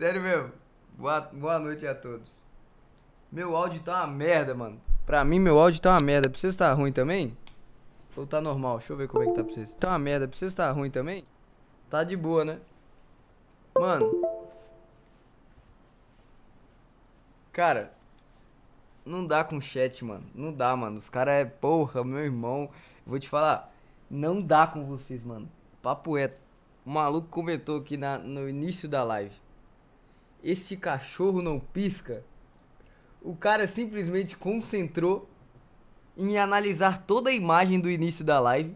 Sério mesmo. Boa, boa noite a todos. Meu áudio tá uma merda, mano. Pra mim, meu áudio tá uma merda. Pra vocês tá ruim também? Ou tá normal? Deixa eu ver como é que tá pra vocês. Tá uma merda. Pra vocês tá ruim também? Tá de boa, né? Mano. Cara. Não dá com chat, mano. Não dá, mano. Os caras é porra, meu irmão. Vou te falar. Não dá com vocês, mano. Papo é. O maluco comentou aqui na, no início da live. Este cachorro não pisca. O cara simplesmente concentrou em analisar toda a imagem do início da live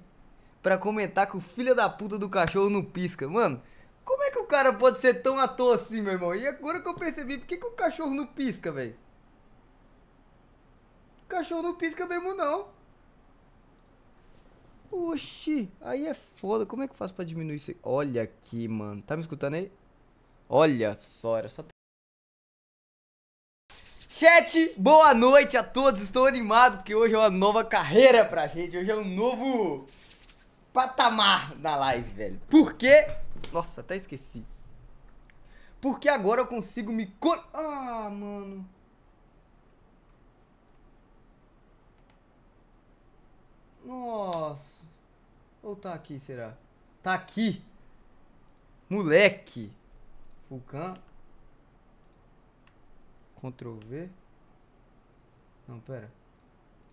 para comentar que o filho da puta do cachorro não pisca. Mano, como é que o cara pode ser tão à toa assim, meu irmão? E agora que eu percebi, por que, que o cachorro não pisca, velho? O cachorro não pisca mesmo, não. Oxi, aí é foda. Como é que eu faço pra diminuir isso aí? Olha aqui, mano. Tá me escutando aí? Olha só, era só... Chat, boa noite a todos. Estou animado porque hoje é uma nova carreira pra gente. Hoje é um novo patamar na live, velho. Por quê? Nossa, até esqueci. Porque agora eu consigo me... Ah, mano... Nossa. Ou tá aqui, será? Tá aqui. Moleque. Vulcan. Ctrl V. Não, pera.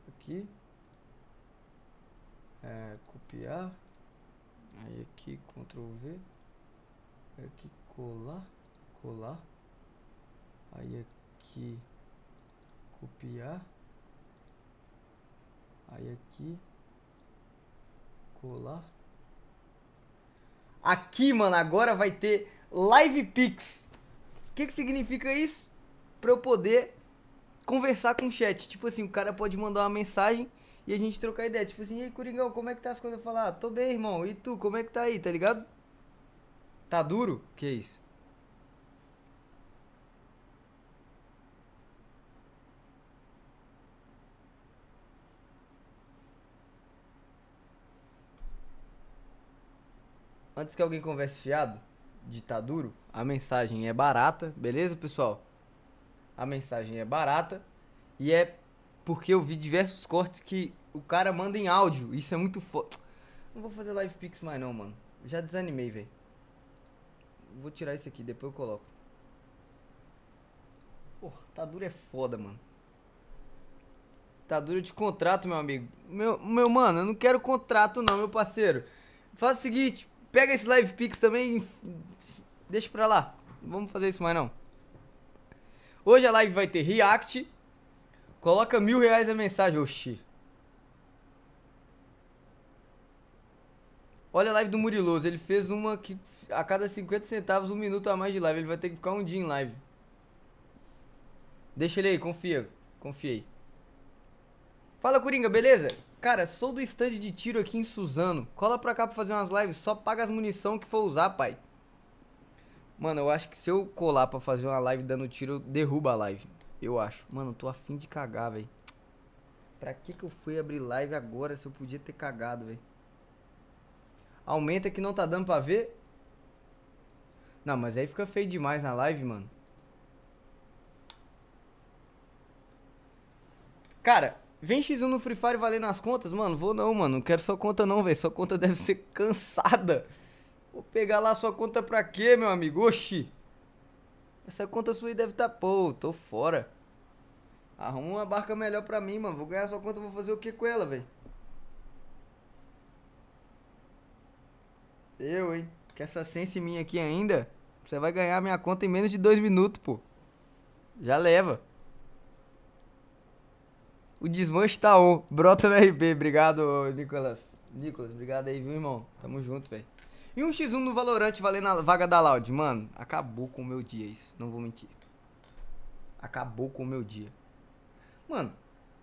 Aqui. É, copiar. Aí aqui, Ctrl V. Aqui, colar. Colar. Aí aqui, copiar. Aí aqui, colar. Aqui, mano, agora vai ter Live Pix. O que, que significa isso? Pra eu poder conversar com o chat. Tipo assim, o cara pode mandar uma mensagem e a gente trocar ideia. Tipo assim, ei, Coringão, como é que tá as coisas? Eu falar, ah, tô bem, irmão. E tu, como é que tá aí, tá ligado? Tá duro? Que é isso? Antes que alguém converse fiado, de tá duro, a mensagem é barata, beleza, pessoal? A mensagem é barata e é porque eu vi diversos cortes que o cara manda em áudio. Isso é muito foda. Não vou fazer live pix mais não, mano. Já desanimei, velho. Vou tirar isso aqui, depois eu coloco. Porra, tá duro é foda, mano. Tá duro de contrato, meu amigo. Meu, meu mano, eu não quero contrato não, meu parceiro. Faz o seguinte, Pega esse Live Pix também deixa pra lá. Não vamos fazer isso mais não. Hoje a live vai ter react. Coloca mil reais a mensagem, oxi. Olha a live do Muriloso. Ele fez uma que a cada 50 centavos, um minuto a mais de live. Ele vai ter que ficar um dia em live. Deixa ele aí, confia. Confiei. Fala, Coringa, beleza? Cara, sou do estande de tiro aqui em Suzano. Cola pra cá pra fazer umas lives, só paga as munição que for usar, pai. Mano, eu acho que se eu colar pra fazer uma live dando tiro, derruba a live. Eu acho. Mano, tô afim de cagar, velho. Pra que que eu fui abrir live agora se eu podia ter cagado, velho? Aumenta que não tá dando pra ver. Não, mas aí fica feio demais na live, mano. Cara, Vem X1 no Free Fire valendo as contas? Mano, vou não, mano. Não quero sua conta não, velho. Sua conta deve ser cansada. Vou pegar lá sua conta pra quê, meu amigo? Oxi. Essa conta sua aí deve tá... Pô, tô fora. Arruma uma barca melhor pra mim, mano. Vou ganhar sua conta, vou fazer o que com ela, velho? Eu, hein? Com essa sense minha aqui ainda, você vai ganhar minha conta em menos de dois minutos, pô. Já leva. O desmanche tá on. Brota no RB. Obrigado, Nicolas. Nicolas, obrigado aí, viu, irmão? Tamo junto, velho. E um X1 no Valorante valendo a vaga da Loud. Mano, acabou com o meu dia isso. Não vou mentir. Acabou com o meu dia. Mano,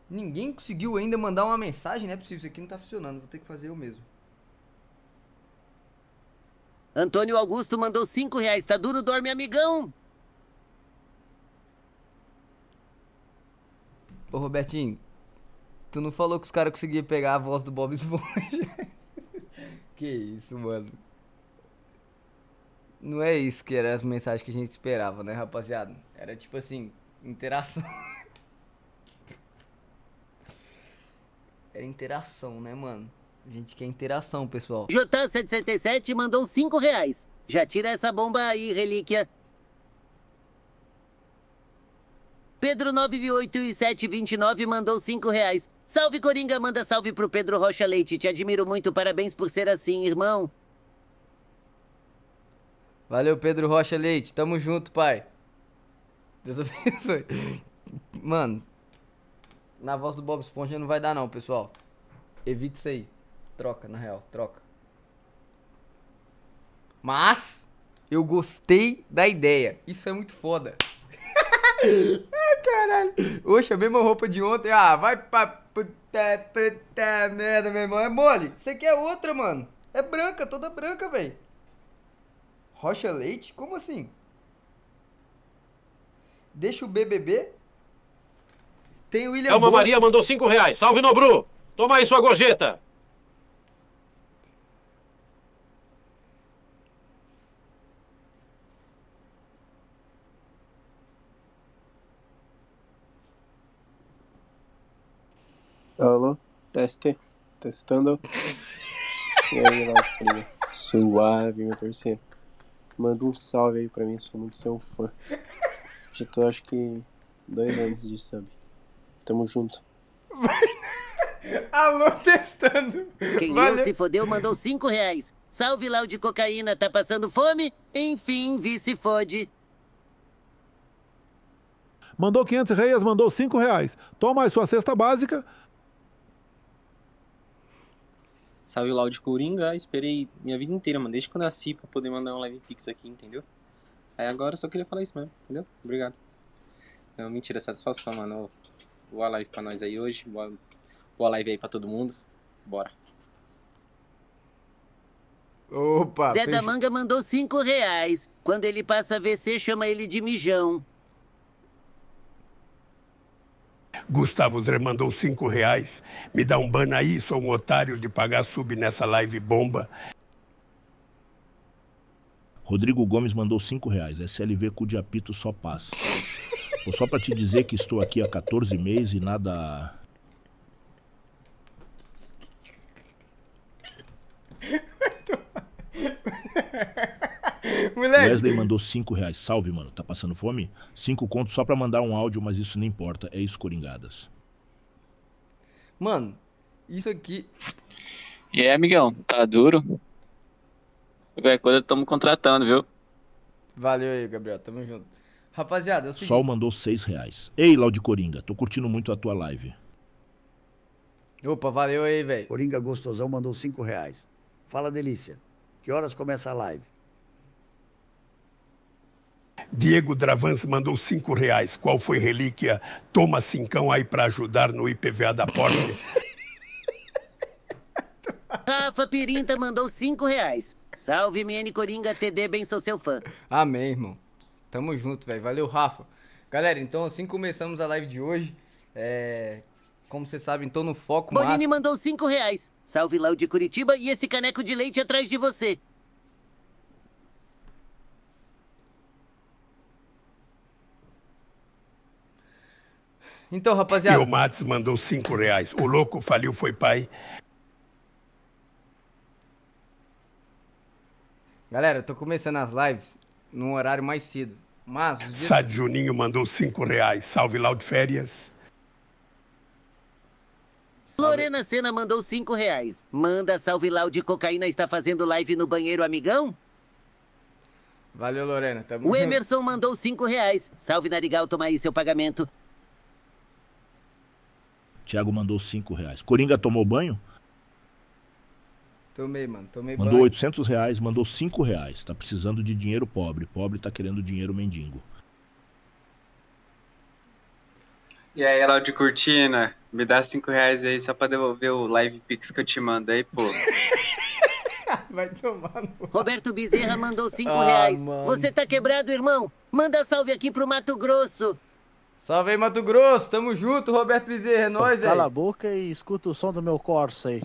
ninguém conseguiu ainda mandar uma mensagem, né? Possível, isso aqui não tá funcionando. Vou ter que fazer eu mesmo. Antônio Augusto mandou 5 reais. Tá duro, dorme, amigão. Ô, Robertinho, Tu não falou que os caras conseguiam pegar a voz do Bob Esponja? que isso, mano. Não é isso que eram as mensagens que a gente esperava, né, rapaziada? Era tipo assim, interação. Era interação, né, mano? A gente quer interação, pessoal. J77 mandou 5 reais. Já tira essa bomba aí, relíquia. Pedro 98729 mandou 5 reais. Salve, Coringa! Manda salve pro Pedro Rocha Leite. Te admiro muito, parabéns por ser assim, irmão. Valeu, Pedro Rocha Leite. Tamo junto, pai. Deus abençoe. Mano, na voz do Bob Esponja não vai dar não, pessoal. Evite isso aí. Troca, na real, troca. Mas, eu gostei da ideia. Isso é muito foda. Ai, caralho. Oxe, a mesma roupa de ontem. Ah, vai pra puta, puta merda, meu irmão. É mole. Isso aqui é outra, mano. É branca, toda branca, velho. Rocha Leite? Como assim? Deixa o BBB. Tem o William Elma Boa. Maria mandou 5 reais. Salve, Nobru. Toma aí sua gorjeta. Alô? Teste. Testando. e aí, nossa, Suave, meu parceiro. Manda um salve aí pra mim, sou muito seu fã. Já tô, acho que, dois anos de sub. Tamo junto. Alô, testando. Quem Valeu. se fodeu mandou cinco reais. Salve, Lau de cocaína, tá passando fome? Enfim, vice fode. Mandou 500 reais, mandou 5 reais. Toma aí sua cesta básica, Saiu lá o de Coringa, esperei minha vida inteira, mano, desde quando eu nasci pra poder mandar um live pix aqui, entendeu? Aí agora eu só queria falar isso mesmo, entendeu? Obrigado. Não, mentira, satisfação, mano. Boa live pra nós aí hoje, boa, boa live aí pra todo mundo. Bora. Opa! Zé fez... da Manga mandou cinco reais. Quando ele passa a VC, chama ele de mijão. Gustavo Zé mandou cinco reais. Me dá um ban aí, sou um otário de pagar sub nessa live bomba. Rodrigo Gomes mandou cinco reais. SLV cu de apito só passa. Ou só para te dizer que estou aqui há 14 meses e nada Moleque. Wesley mandou 5 reais. Salve, mano. Tá passando fome? 5 contos só pra mandar um áudio, mas isso não importa. É isso, Coringadas. Mano, isso aqui. E yeah, aí, amigão, tá duro? Qualquer coisa, tamo contratando, viu? Valeu aí, Gabriel. Tamo junto. Rapaziada, eu é sei. Sol mandou 6 reais. Ei, Laude Coringa, tô curtindo muito a tua live. Opa, valeu aí, velho. Coringa Gostosão mandou 5 reais. Fala, delícia. Que horas começa a live? Diego Dravans mandou cinco reais. Qual foi relíquia? Toma cincão aí para ajudar no IPVA da Porsche. Rafa Pirinta mandou cinco reais. Salve, MN Coringa TD, bem sou seu fã. Amém, irmão. Tamo junto, velho. Valeu, Rafa. Galera, então assim começamos a live de hoje. É... Como vocês sabem, tô então, no foco Bonini mandou cinco reais. Salve, Lau de Curitiba e esse caneco de leite atrás de você. Então, rapaziada. E o Matos mandou cinco reais. O louco faliu, foi pai. Galera, eu tô começando as lives num horário mais cedo. Mas. Dias... Sad Juninho mandou cinco reais. Salve lá de Férias. Lorena Sena mandou cinco reais. Manda salve lá de cocaína está fazendo live no banheiro, amigão? Valeu, Lorena. Tamo o Emerson mandou cinco reais. Salve Narigal, toma aí seu pagamento. Thiago mandou 5 reais. Coringa tomou banho? Tomei, mano. Tomei mandou banho. 800 reais, mandou 5 reais. Tá precisando de dinheiro pobre. Pobre tá querendo dinheiro mendigo. E aí, Laude Cortina, me dá 5 reais aí só pra devolver o Live Pix que eu te mandei, pô. Vai tomar no... Roberto Bezerra mandou 5 ah, reais. Mano. Você tá quebrado, irmão? Manda salve aqui pro Mato Grosso. Salve aí, Mato Grosso. Tamo junto, Roberto Bezerra. É nóis, velho. Cala a boca e escuta o som do meu Corsa aí.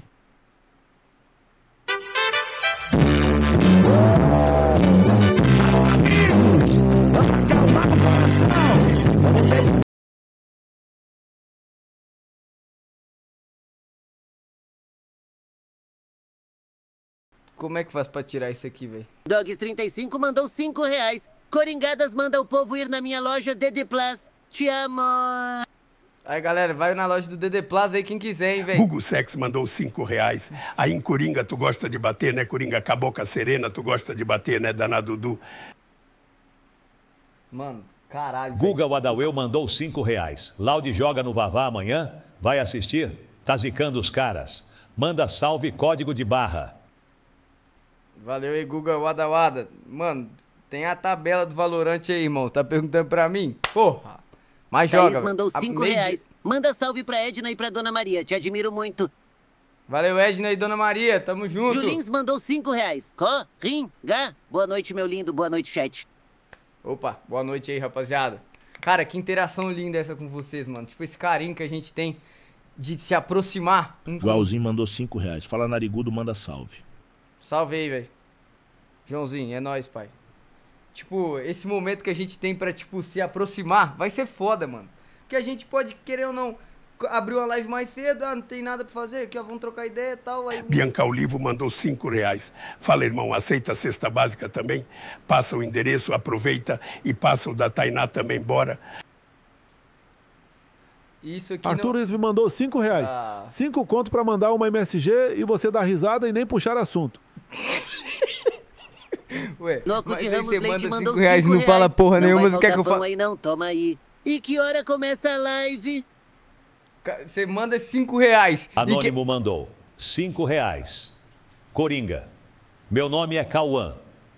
Como é que faz pra tirar isso aqui, velho? Dogs35 mandou 5 reais. Coringadas manda o povo ir na minha loja DD Plus. Te amo. Aí, galera, vai na loja do Dede Plaza aí, quem quiser, hein, velho. Hugo Sex mandou cinco reais. Aí em Coringa tu gosta de bater, né, Coringa? Caboca Serena tu gosta de bater, né, Danadudu? Mano, caralho. Guga Wadaweu mandou cinco reais. Laude joga no Vavá amanhã? Vai assistir? Tá zicando os caras. Manda salve código de barra. Valeu aí, Guga Wadawada. Mano, tem a tabela do Valorante aí, irmão. Tá perguntando pra mim? Porra! Mas Thaís joga. mandou cinco reais. Manda salve pra Edna e pra Dona Maria. Te admiro muito. Valeu, Edna e Dona Maria. Tamo junto. Julins mandou cinco reais. Corringa. Boa noite, meu lindo. Boa noite, chat. Opa, boa noite aí, rapaziada. Cara, que interação linda essa com vocês, mano. Tipo, esse carinho que a gente tem de se aproximar. Joãozinho mandou cinco reais. Fala narigudo, manda salve. Salve aí, velho. Joãozinho, é nóis, pai tipo, esse momento que a gente tem para tipo, se aproximar, vai ser foda, mano. Porque a gente pode, querer ou não, abrir uma live mais cedo, ah, não tem nada para fazer, aqui, ó, vamos trocar ideia e tal. Aí... Bianca Olivo mandou cinco reais. Fala, irmão, aceita a cesta básica também? Passa o endereço, aproveita e passa o da Tainá também, bora. Isso aqui Arthur não... me mandou cinco reais. Ah. Cinco conto para mandar uma MSG e você dar risada e nem puxar assunto. Ué, Noco de Ramos Leite mandou 5 reais, Não fala porra não nenhuma, você quer que eu fale? aí não, toma aí. E que hora começa a live? Você manda 5 reais. Anônimo que... mandou 5 reais. Coringa, meu nome é Cauã.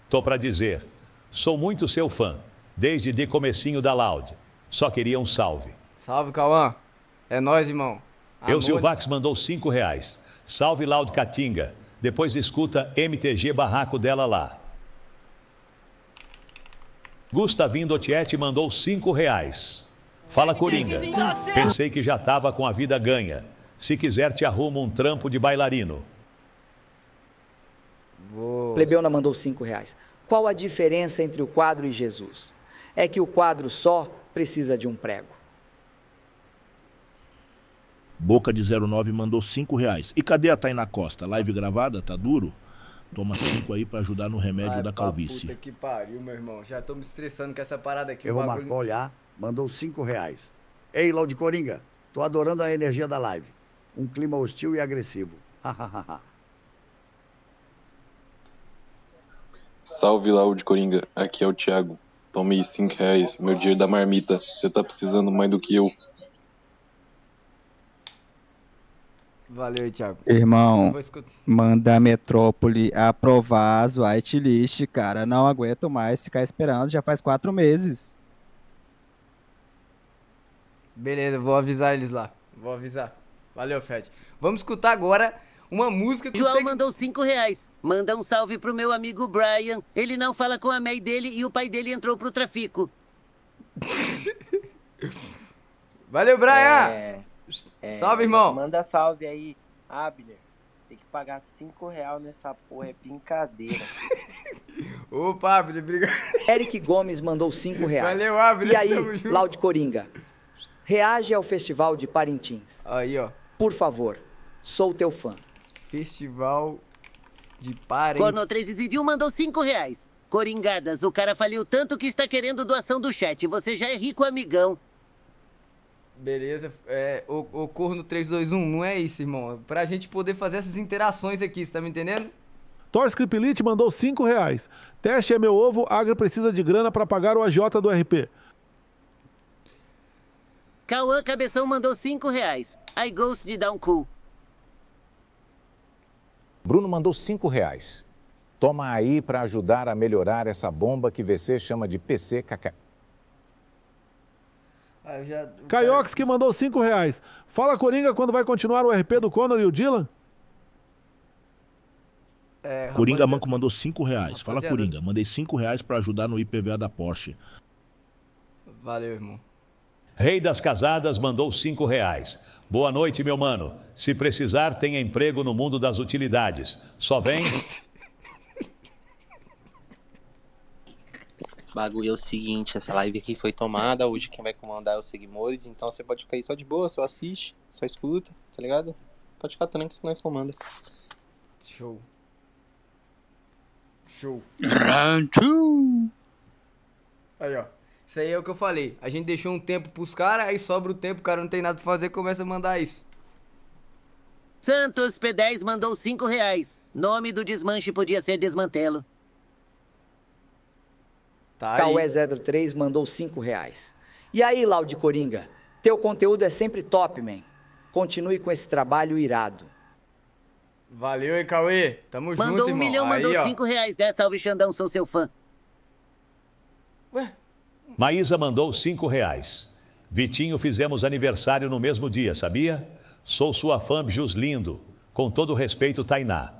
Tô pra dizer, sou muito seu fã, desde de comecinho da Loud. Só queria um salve. Salve, Cauã. É nós, irmão. Eu, Silvax, mandou 5 reais. Salve, Loud Catinga. Depois escuta MTG Barraco dela lá. Gustavinho Dotietti mandou cinco reais. Fala Coringa, pensei que já tava com a vida ganha. Se quiser te arrumo um trampo de bailarino. Boa. Plebeona mandou cinco reais. Qual a diferença entre o quadro e Jesus? É que o quadro só precisa de um prego. Boca de 09 mandou cinco reais. E cadê a Tainá Costa? Live gravada? Tá duro? Toma cinco aí pra ajudar no remédio Ai, da calvície. Puta que pariu, meu irmão. Já tô me estressando com essa parada aqui. Eu, o bagulho... olhar, mandou cinco reais. Ei, Lau de Coringa, tô adorando a energia da live. Um clima hostil e agressivo. Salve, Lau de Coringa. Aqui é o Thiago. Tomei cinco reais, meu dinheiro é da marmita. Você tá precisando mais do que eu. Valeu, Thiago. Irmão, manda a Metrópole aprovar as whitelist, cara. Não aguento mais ficar esperando, já faz quatro meses. Beleza, vou avisar eles lá. Vou avisar. Valeu, Fed. Vamos escutar agora uma música que. João você... mandou cinco reais. Manda um salve pro meu amigo Brian. Ele não fala com a mãe dele e o pai dele entrou pro trafico. Valeu, Brian! É... É, salve, irmão! Manda salve aí, Abner. Tem que pagar 5 real nessa porra, é brincadeira. Opa, Abner, obrigado. Eric Gomes mandou 5 reais. Valeu, Abner. E aí, Laut Coringa, reage ao Festival de Parintins. Aí, ó. Por favor, sou teu fã. Festival de Parintins. Corno 321 mandou 5 reais. Coringadas, o cara faliu tanto que está querendo doação do chat. Você já é rico, amigão. Beleza. É, o, o Corno 321, não é isso, irmão? Pra gente poder fazer essas interações aqui, você tá me entendendo? Thor Scriplit mandou 5 reais. Teste é meu ovo, Agra precisa de grana para pagar o AJ do RP. Cauã Cabeção mandou 5 reais. I Ghost de Down Cool. Bruno mandou 5 reais. Toma aí para ajudar a melhorar essa bomba que VC chama de PCKK. Ah, já... Caiox que mandou 5 reais. Fala, Coringa, quando vai continuar o RP do Conor e o Dylan? É, Coringa rapaziada. Manco mandou 5 reais. Rapaziada. Fala, Coringa. Mandei 5 reais pra ajudar no IPVA da Porsche. Valeu, irmão. Rei das Casadas mandou 5 reais. Boa noite, meu mano. Se precisar, tenha emprego no mundo das utilidades. Só vem bagulho é o seguinte, essa live aqui foi tomada, hoje quem vai comandar é o Seguimores, então você pode ficar aí só de boa, só assiste, só escuta, tá ligado? Pode ficar tranquilo que nós comanda. Show. Show. Round Aí, ó. Isso aí é o que eu falei. A gente deixou um tempo pros caras, aí sobra o tempo, o cara não tem nada pra fazer, começa a mandar isso. Santos P10 mandou 5 reais. Nome do desmanche podia ser desmantelo. Tá Cauê03 mandou 5 reais. E aí, Laude Coringa, teu conteúdo é sempre top, man. Continue com esse trabalho irado. Valeu, hein, Cauê? Tamo mandou junto, Mandou um milhão, mandou aí, cinco reais. Né? Salve, Xandão, sou seu fã. Ué? Maísa mandou cinco reais. Vitinho, fizemos aniversário no mesmo dia, sabia? Sou sua fã, Juslindo. Com todo respeito, Tainá.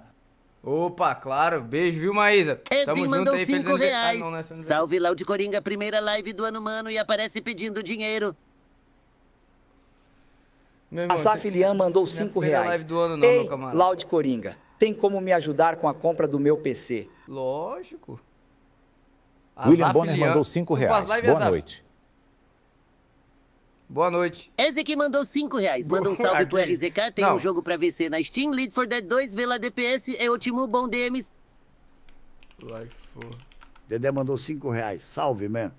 Opa, claro. Beijo, viu, Maísa? Edinho mandou aí, cinco tá reais. Ah, não, não Salve, Lau de Coringa, primeira live do ano, mano, e aparece pedindo dinheiro. Irmão, a Safilian você... mandou cinco reais. Live do ano, não, Ei, Lau de Coringa, tem como me ajudar com a compra do meu PC? Lógico. A William Bonner mandou cinco reais. Boa noite. Boa noite. Essa mandou 5 reais. Manda um salve pro RZK. Tem Não. um jogo pra VC na Steam. Lead for Dead 2, Vela DPS. É ótimo, bom DMs. Life for... Dedé mandou 5 reais. Salve, man.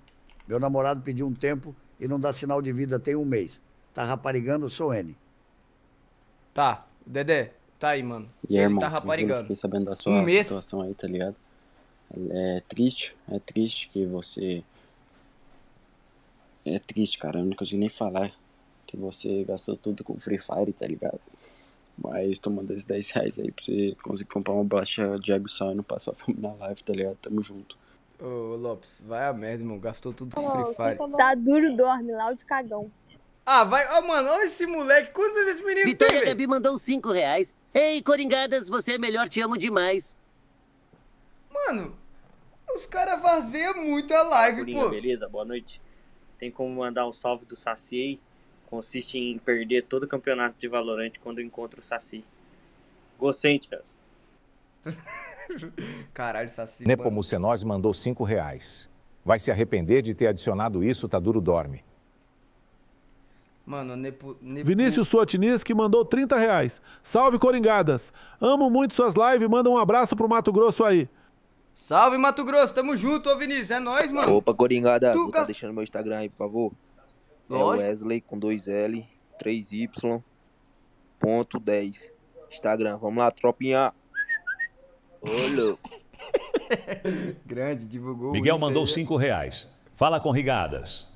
Meu namorado pediu um tempo e não dá sinal de vida tem um mês. Tá raparigando, sou N. Tá, Dedé, tá aí, mano. E aí, Ele irmão, tá é raparigando. Eu fiquei sabendo da sua um situação aí, tá ligado? É, é triste, é triste que você é triste, cara. Eu não consigo nem falar que você gastou tudo com Free Fire, tá ligado? Mas tô mandando esses 10 reais aí pra você conseguir comprar uma baixa de Agusão e não passar fome na live, tá ligado? Tamo junto. Ô, Lopes, vai a merda, irmão. Gastou tudo com Free Fire. Tá duro, dorme lá, o de cagão. Ah, vai. Ó, oh, mano, olha esse moleque. Quantos esse menino Vitória tem, Gabi mandou 5 reais. Ei, Coringadas, você é melhor, te amo demais. Mano, os caras vazeiam muito a live, Coringa, pô. beleza? Boa noite. Tem como mandar um salve do Saci Consiste em perder todo o campeonato de Valorant quando encontra o Saci. Gostei, Chance. Caralho, Saci. Nepomucenós mandou 5 reais. Vai se arrepender de ter adicionado isso, tá duro dorme. Mano, Nepo, Nepo... Vinícius Suatinis que mandou 30 reais. Salve, Coringadas. Amo muito suas lives. Manda um abraço pro Mato Grosso aí. Salve, Mato Grosso. Tamo junto, ô Vinícius. É nóis, mano. Opa, Coringada. Tu tá deixando meu Instagram aí, por favor. É Lógico. É Wesley com 2L, 3Y, ponto 10. Instagram. Vamos lá, tropinha. Ô, louco. Grande, divulgou. Miguel mandou 5 é. reais. Fala com Rigadas.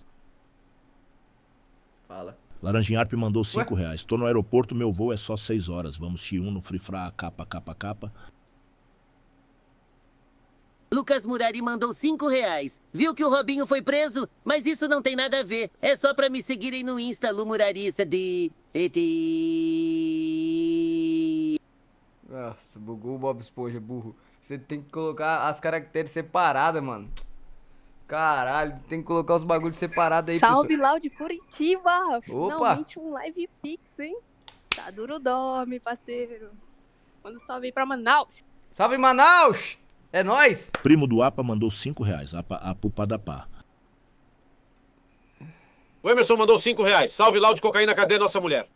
Fala. Laranjinha Arp mandou 5 reais. Tô no aeroporto, meu voo é só 6 horas. Vamos X1 no Free Fra, capa, capa, capa. Lucas Murari mandou cinco reais. Viu que o Robinho foi preso? Mas isso não tem nada a ver. É só pra me seguirem no Insta, Lumurarissa é de... de... Nossa, bugou o Bob Esponja, burro. Você tem que colocar as caracteres separadas, mano. Caralho, tem que colocar os bagulhos separados aí, Salve, pessoal. Lau de Curitiba! Opa. Finalmente um live pix, hein? Tá duro dorme, parceiro. Quando salve aí pra Manaus. Salve, Manaus! É nós. Primo do APA mandou 5 reais. APA, Apu Padapá. O Emerson mandou 5 reais. Salve Laude Cocaína, cadê nossa mulher?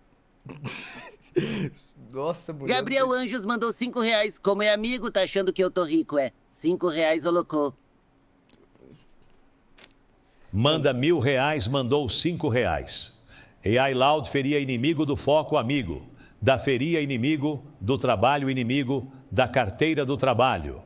nossa mulher. Gabriel Anjos mandou 5 reais. Como é amigo, tá achando que eu tô rico, é? 5 reais holocô. Manda mil reais, mandou cinco reais. E aí Loud feria inimigo do foco amigo, da feria inimigo, do trabalho inimigo, da carteira do trabalho.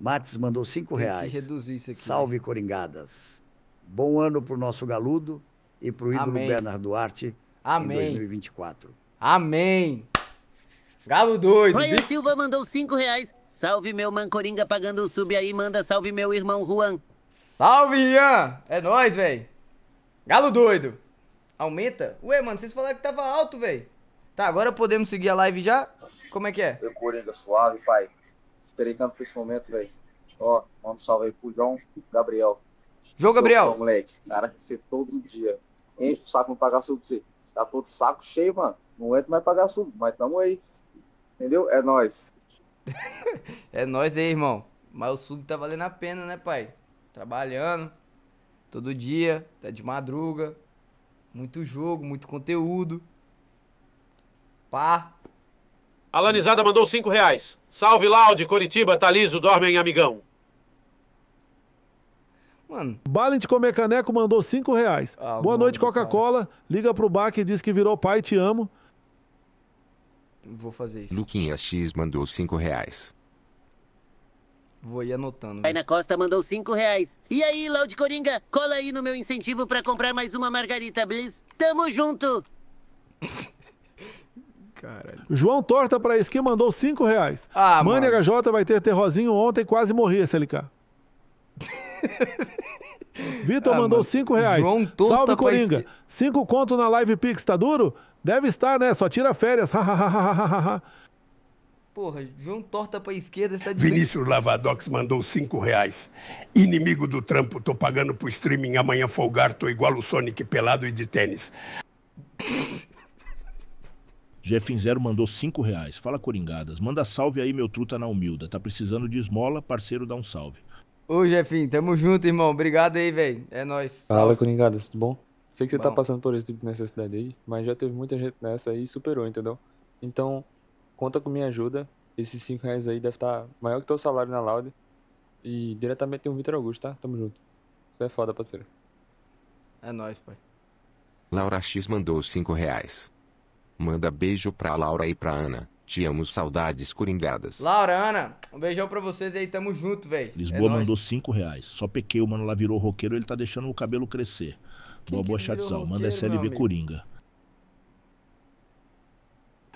Mates mandou cinco Tem reais. reduzir isso aqui. Salve né? Coringadas. Bom ano para o nosso galudo e para o ídolo Amém. Bernardo Duarte Amém. em 2024. Amém. Galo doido. Ryan Silva mandou cinco reais. Salve meu coringa pagando o sub aí. Manda salve meu irmão Juan. Salve, Ian. É nóis, velho. Galo doido. Aumenta? Ué, mano, vocês falaram que tava alto, velho. Tá, agora podemos seguir a live já? Como é que é? Eu, Coringa, suave, pai. Esperei tanto por esse momento, velho. Ó, manda um salve aí pro João Gabriel. João Gabriel! Seu, moleque, cara, que você todo dia. Enche o saco, não pagar sub você. Tá todo saco cheio, mano. Não entra mais pagar sub, mas tamo aí. Entendeu? É nós. é nós aí, irmão. Mas o sub tá valendo a pena, né, pai? Trabalhando todo dia, até tá de madruga. Muito jogo, muito conteúdo. Pá. Alanizada mandou 5 reais. Salve Laude, Coritiba, Taliso, dormem amigão. Mano. Balint Comer Caneco mandou 5 reais. Ah, Boa noite, Coca-Cola. Liga pro Bach e diz que virou pai, te amo. Vou fazer isso. Luquinha X mandou 5 reais. Vou ir anotando. Pai na Costa mandou 5 reais. E aí, Laude Coringa, cola aí no meu incentivo para comprar mais uma margarita, Bliss. Tamo junto! Caralho. João Torta para esquerda mandou 5 reais. Ah, Mani HJ vai ter terrozinho ontem, quase morri esse Vitor ah, mandou 5 reais. João Torta Salve, Coringa. 5 conto na Live Pix, tá duro? Deve estar, né? Só tira férias. Porra, João Torta pra esquerda está de. Vinícius Lavadox mandou 5 reais. Inimigo do trampo, tô pagando pro streaming amanhã folgar, tô igual o Sonic pelado e de tênis. Jeffin Zero mandou cinco reais. Fala Coringadas. Manda salve aí, meu truta na humilda. Tá precisando de esmola, parceiro, dá um salve. Ô, Jeffim, tamo junto, irmão. Obrigado aí, velho. É nóis. Fala, Coringadas, tudo bom? Sei que você tá bom. tá passando por esse tipo de necessidade aí, mas já teve muita gente nessa aí e superou, entendeu? Então, conta com minha ajuda. Esses cinco reais aí deve estar tá maior que teu salário na Laude. E diretamente tem o Vitor Augusto, tá? Tamo junto. Você é foda, parceiro. É nóis, pai. Laura X mandou cinco reais. Manda beijo pra Laura e pra Ana. Te amo, saudades coringadas. Laura, Ana, um beijão pra vocês aí, tamo junto, velho. Lisboa é mandou 5 reais. Só pequei, o mano lá virou roqueiro, ele tá deixando o cabelo crescer. Quem boa, boa, chatzão. Manda SLV Coringa.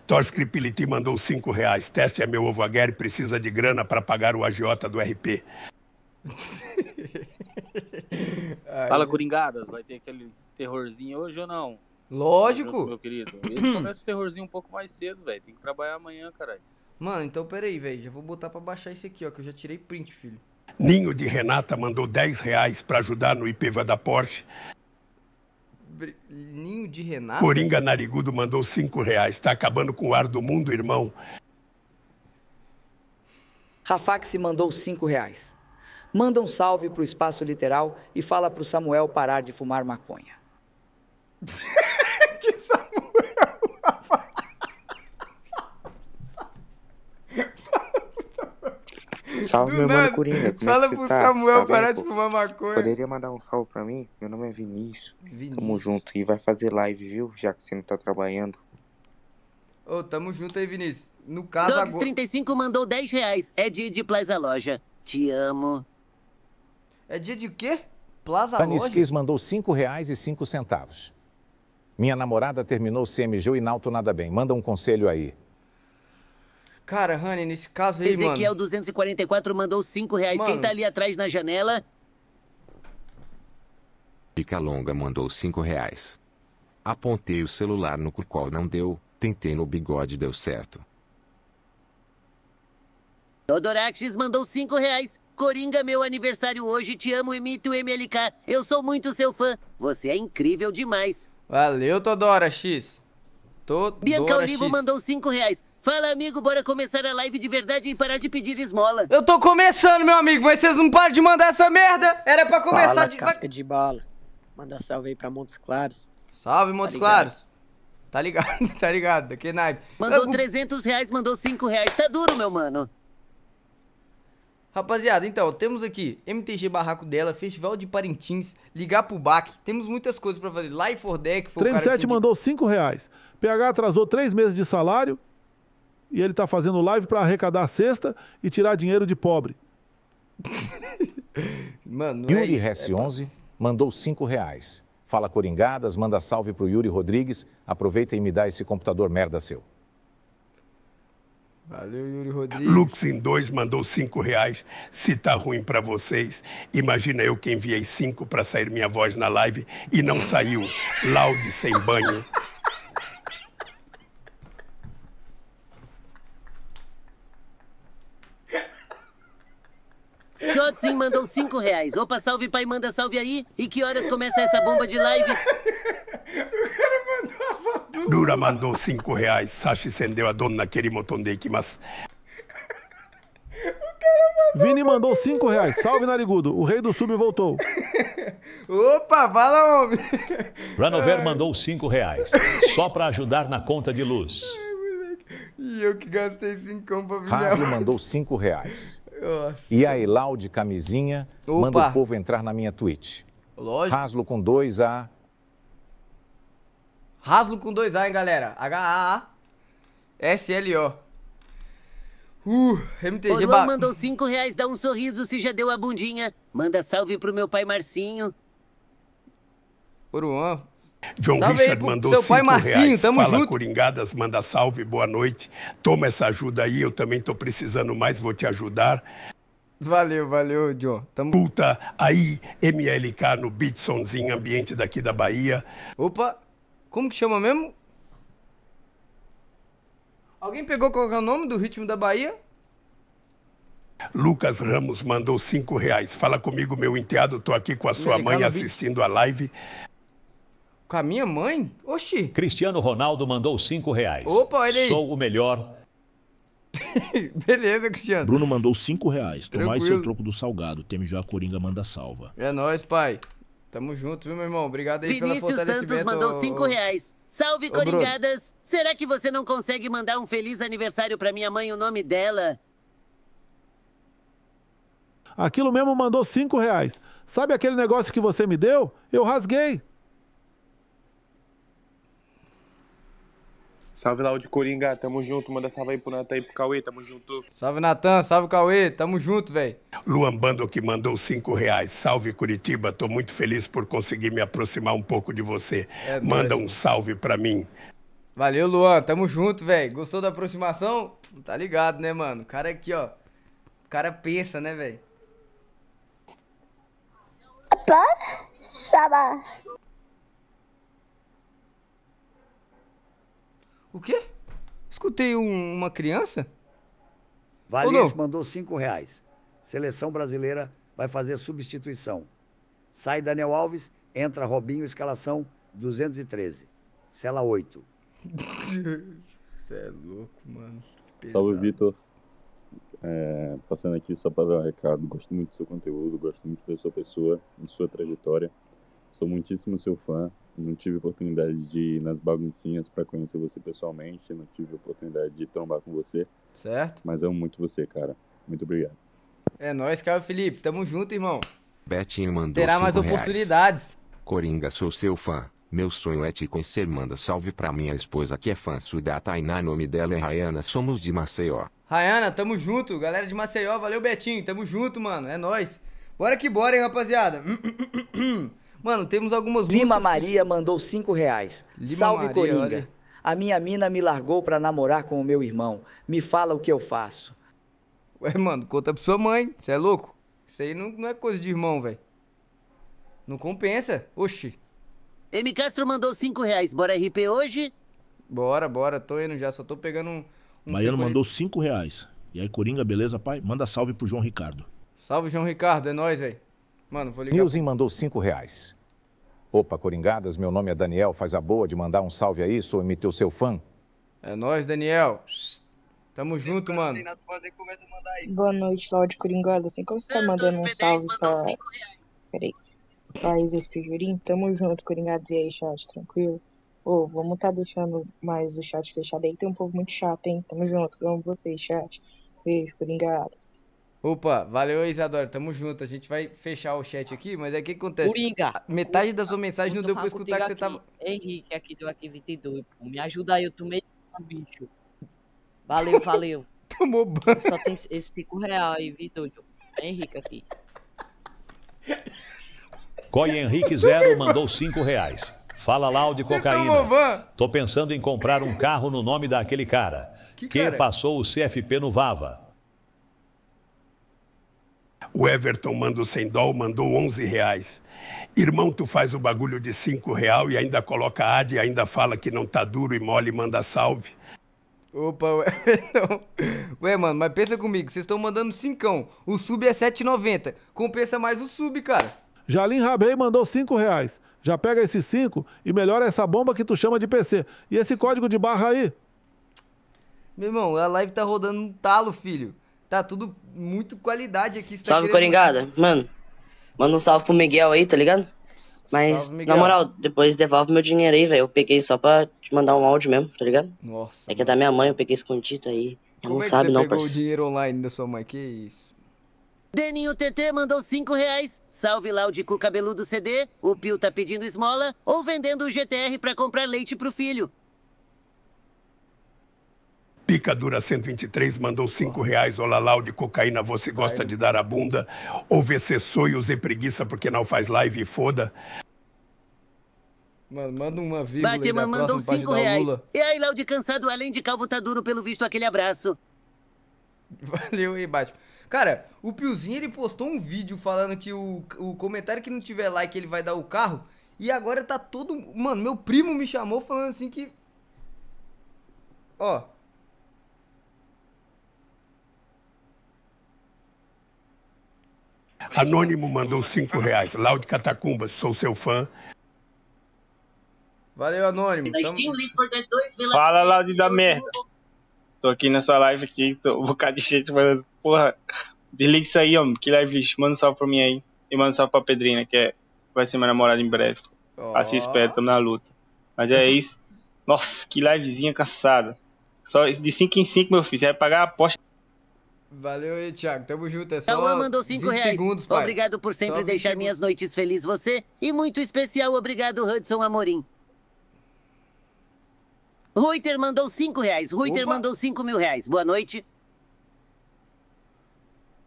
Torskri Piliti mandou 5 reais. Teste é meu ovo a guerra e precisa de grana para pagar o agiota do RP. Fala, Coringadas, vai ter aquele terrorzinho hoje ou não? Lógico. Meu querido, esse começa o terrorzinho um pouco mais cedo, velho. Tem que trabalhar amanhã, caralho. Mano, então peraí, velho. Já vou botar pra baixar esse aqui, ó, que eu já tirei print, filho. Ninho de Renata mandou 10 reais pra ajudar no IPVA da Porsche. Br Ninho de Renata? Coringa Narigudo mandou 5 reais. Tá acabando com o ar do mundo, irmão. Rafax mandou 5 reais. Manda um salve pro Espaço Literal e fala pro Samuel parar de fumar maconha. de Samuel. Salve, Do meu nada. mano Coringa. Como Fala é que pro tá? Samuel tá parar de fumar maconha. Poderia mandar um salve pra mim? Meu nome é Vinícius. Vinícius. Tamo junto. E vai fazer live, viu? Já que você não tá trabalhando. Ô, oh, tamo junto aí, Vinícius. No caso Dogs agora... 35 mandou 10 reais. É dia de Plaza Loja. Te amo. É dia de quê? Plaza Loja? Panis mandou 5 reais e 5 centavos. Minha namorada terminou o CMG e nauto nada bem. Manda um conselho aí. Cara, Rani, nesse caso aí, Ezequiel mano... Ezequiel 244 mandou 5 reais. Mano... Quem tá ali atrás na janela? Picalonga mandou 5 reais. Apontei o celular no qual não deu. Tentei no bigode, deu certo. Todoraxis mandou 5 reais. Coringa, meu aniversário hoje, te amo, imito o MLK. Eu sou muito seu fã. Você é incrível demais. Valeu, Todora X. Todora Bianca Olivo X. mandou 5 reais. Fala, amigo, bora começar a live de verdade e parar de pedir esmola. Eu tô começando, meu amigo, mas vocês não param de mandar essa merda. Era pra começar Fala, de... casca de bala. Manda salve aí pra Montes Claros. Salve, tá Montes Claros. Tá ligado, tá ligado, que naipe. Mandou Eu... 300 reais, mandou 5 reais. Tá duro, meu mano. Rapaziada, então, temos aqui MTG Barraco dela, Festival de Parintins, ligar pro BAC. Temos muitas coisas para fazer. Lá for Deck. foi 37 que... mandou 5 reais. PH atrasou 3 meses de salário e ele tá fazendo live para arrecadar a cesta e tirar dinheiro de pobre. Mano, é Yuri é Hess 11 é mandou 5 reais. Fala Coringadas, manda salve pro Yuri Rodrigues. Aproveita e me dá esse computador merda seu. Valeu, Yuri Rodrigues. Lux em dois mandou cinco reais. Se tá ruim para vocês, imagina eu que enviei cinco para sair minha voz na live e não saiu. Laude sem banho. Jotsin mandou 5 reais. Opa, salve pai, manda salve aí. E que horas começa essa bomba de live? O cara mandou 5 reais. Sashi sendeu a dona Kerimotonde Ikimasu. Vini mandou 5 reais. Salve, Narigudo. O rei do sub voltou. Opa, fala, homem. Branover mandou 5 reais. Só para ajudar na conta de luz. e eu que gastei 5 pra virar. Rádio mandou 5 reais. E a Ilau de camisinha Opa. manda o povo entrar na minha Twitch. Lógico. Raslo com dois a Raslo com dois a hein, galera. H-A-A-S-L-O. Uh, MTG... Olá, mandou cinco reais, dá um sorriso se já deu a bundinha. Manda salve pro meu pai Marcinho. Oruan. John salve Richard aí, mandou seu cinco pai Marcinho, reais. Tamo Fala junto. Coringadas, manda salve, boa noite. Toma essa ajuda aí, eu também tô precisando mais, vou te ajudar. Valeu, valeu, John. Tamo... Puta, aí, MLK no Bitsonzinho, ambiente daqui da Bahia. Opa, como que chama mesmo? Alguém pegou qual é o nome do ritmo da Bahia? Lucas Ramos mandou cinco reais. Fala comigo, meu enteado, tô aqui com a sua MLK mãe assistindo a live. Com a minha mãe? Oxi. Cristiano Ronaldo mandou 5 reais. Opa, olha aí. Sou o melhor. Beleza, Cristiano. Bruno mandou 5 reais. Tomar seu troco do salgado. Temos a Coringa manda salva. É nóis, pai. Tamo junto, viu, meu irmão? Obrigado aí Vinícius pela Vinícius Santos mandou 5 reais. Salve, ô, Coringadas! Bruno. Será que você não consegue mandar um feliz aniversário pra minha mãe o nome dela? Aquilo mesmo mandou 5 reais. Sabe aquele negócio que você me deu? Eu rasguei. Salve lá, o de Coringa, tamo junto. Manda salve aí pro Natan e pro Cauê, tamo junto. Salve Natan, salve Cauê, tamo junto, velho. Luan Bando que mandou cinco reais. Salve Curitiba, tô muito feliz por conseguir me aproximar um pouco de você. É Manda um salve pra mim. Valeu, Luan, tamo junto, velho. Gostou da aproximação? Tá ligado, né, mano? O cara é aqui, ó. O cara pensa, né, velho? Opa, chama. O quê? Escutei um, uma criança? Valiense mandou cinco reais. Seleção brasileira vai fazer substituição. Sai Daniel Alves, entra Robinho, escalação 213. Cela 8. Você é louco, mano. Salve, Vitor. É, passando aqui só para dar um recado. Gosto muito do seu conteúdo, gosto muito da sua pessoa, de sua trajetória. Sou muitíssimo seu fã não tive oportunidade de ir nas baguncinhas para conhecer você pessoalmente, não tive oportunidade de trombar com você. Certo? Mas amo muito você, cara. Muito obrigado. É nóis, Caio Felipe. Tamo junto, irmão. Betinho mandou Terá mais reais. oportunidades. Coringa, sou seu fã. Meu sonho é te conhecer. Manda salve pra minha esposa que é fã sua da Tainá. Nome dela é Rayana. Somos de Maceió. Rayana, tamo junto. Galera de Maceió, valeu, Betinho. Tamo junto, mano. É nóis. Bora que bora, hein, rapaziada. Mano, temos algumas Lima músicas... Maria mandou cinco reais. Lima Salve Maria, Coringa. Olha. A minha mina me largou para namorar com o meu irmão. Me fala o que eu faço. Ué, mano, conta pra sua mãe. Você é louco? Isso aí não, não é coisa de irmão, velho. Não compensa. Oxi. M. Castro mandou cinco reais. Bora RP hoje? Bora, bora. Tô indo já. Só tô pegando um... um cinco mandou cinco reais. E aí, Coringa, beleza, pai? Manda salve pro João Ricardo. Salve, João Ricardo. É nóis, velho. Mano, vou ligar. Nilson mandou cinco reais. Opa, Coringadas, meu nome é Daniel, faz a boa de mandar um salve aí, sou MT, seu fã. É nós, Daniel. Tamo junto, mano. Boa noite, Laude Coringada. Assim como você tá mandando um salve pra. Peraí. Pra Isis Pijurim, tamo junto, coringadas E aí, chat, tranquilo? Ô, oh, vamos tá deixando mais o chat fechado aí. Tem um povo muito chato, hein? Tamo junto, vamos vocês, chat. Beijo, Coringadas. Opa, valeu Isadora, tamo junto. A gente vai fechar o chat aqui, mas aí é o que acontece? Coringa! Metade Coringa. da sua mensagem não deu pra escutar que você aqui. tava. Henrique, aqui deu aqui 22. Pô. Me ajuda aí, eu tomei bicho. Valeu, valeu. Tomou banho. Só tem esse 5 real aí, Vitor. Henrique aqui. Coi Henrique Zero mandou 5 reais. Fala lá de cocaína. Tô pensando em comprar um carro no nome daquele cara. Que, que cara? passou o CFP no Vava. O Everton mandou 100 dólares, mandou 11 reais. Irmão, tu faz o bagulho de 5 real e ainda coloca ad e ainda fala que não tá duro e mole e manda salve. Opa, ué, não. ué, mano, mas pensa comigo, vocês estão mandando 5. O sub é 7,90. Compensa mais o sub, cara. Jalim Rabei mandou 5 reais. Já pega esses 5 e melhora essa bomba que tu chama de PC. E esse código de barra aí? Meu irmão, a live tá rodando um talo, filho. Tá tudo muito qualidade aqui. Tá salve, querendo... Coringada. Mano, manda um salve pro Miguel aí, tá ligado? Mas, salve, na moral, depois devolve meu dinheiro aí, velho. Eu peguei só pra te mandar um áudio mesmo, tá ligado? Nossa. É que é da minha mãe, eu peguei escondido aí. Como não é sabe, não, parceiro. Você pegou o dinheiro online da sua mãe, que isso? Deninho TT mandou 5 reais. Salve lá o de cu cabeludo CD. O Pio tá pedindo esmola ou vendendo o GTR pra comprar leite pro filho. Picadura 123 mandou 5 reais. Olalau de cocaína, você gosta de dar a bunda. Ou VC Sonhos e preguiça porque não faz live e foda. Mano, manda uma vírgula. Batman mandou 5 reais. E aí, Laude cansado, além de calvo, tá duro pelo visto aquele abraço. Valeu aí, Batman. Cara, o Piozinho ele postou um vídeo falando que o, o comentário que não tiver like ele vai dar o carro. E agora tá todo. Mano, meu primo me chamou falando assim que. Ó, Anônimo mandou cinco reais. Laude Catacumbas, sou seu fã. Valeu, Anônimo. Tamo... Né? Fala, Laude da merda. Tô aqui nessa live aqui, tô um bocado de gente falando, porra, desliga isso aí, homem, que live lixo. Manda um salve pra mim aí. E manda um salve pra Pedrina, que é... vai ser minha namorada em breve. Oh. Assim espera, tamo na luta. Mas é isso. Nossa, que livezinha cansada. Só de 5 em 5, meu filho. Você vai pagar a aposta Valeu aí, Thiago. Tamo junto. É só Cauã mandou 5 reais. Segundos, pai. Obrigado por sempre só deixar minhas noites felizes você. E muito especial obrigado, Hudson Amorim. Reuter mandou 5 reais. Reuter mandou 5 mil reais. Boa noite.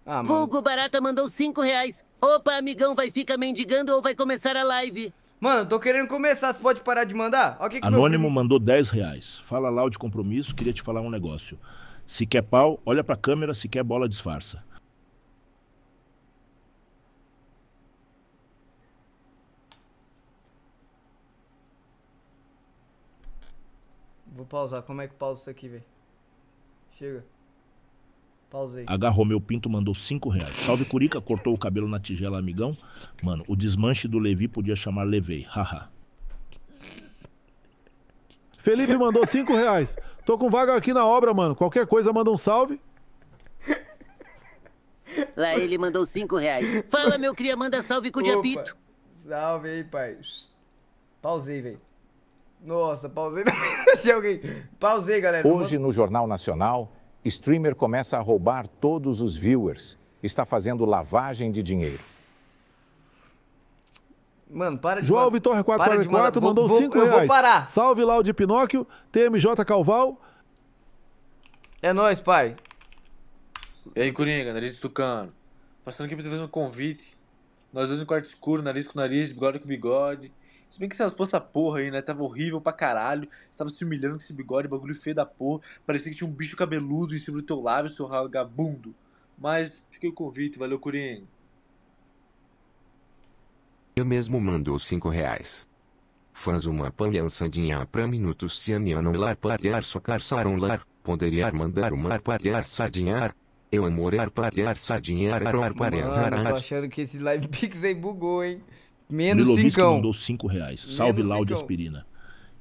Ah, Vulgo Barata mandou 5 reais. Opa, amigão, vai ficar mendigando ou vai começar a live? Mano, tô querendo começar, você pode parar de mandar? Que que Anônimo mandou 10 reais. Fala lá o de compromisso, queria te falar um negócio. Se quer pau, olha para a câmera, se quer bola, disfarça. Vou pausar. Como é que pausa isso aqui, velho? Chega. Pausei. Agarrou Meu Pinto mandou 5 reais. Salve Curica, cortou o cabelo na tigela, amigão. Mano, o desmanche do Levi podia chamar Levei. Haha. Felipe mandou 5 reais. Tô com vaga aqui na obra, mano. Qualquer coisa, manda um salve. Lá ele mandou cinco reais. Fala, meu cria, manda salve com o diapito. Salve aí, pai. Pausei, velho. Nossa, pausei Se alguém. Pausei, galera. Hoje, no Jornal Nacional, streamer começa a roubar todos os viewers. Está fazendo lavagem de dinheiro. Mano, para de João Vitor 444 mandou 5 reais. Eu vou parar. Salve lá o de Pinóquio, TMJ Calval. É nóis, pai. E aí, Coringa, nariz de tucano. Passando aqui pra te fazer um convite. Nós dois no quarto escuro, nariz com nariz, bigode com bigode. Se bem que essas essa porra aí, né? Tava horrível pra caralho. Você tava se humilhando com esse bigode, bagulho feio da porra. Parecia que tinha um bicho cabeludo em cima do teu lábio, seu vagabundo. Mas fiquei o convite, valeu, Coringa. Eu mesmo mando os cinco reais. Faz uma palhaçadinha pra minutos se a minha não lar palhar socar lar, poderia mandar uma palhar sardinhar. Eu amorar palhar sardinhar aroar parear. Mano, tô achando que esse live pix aí bugou, hein? Menos Lilovisco cincão. mandou 5 reais. Menos Salve Laude Aspirina.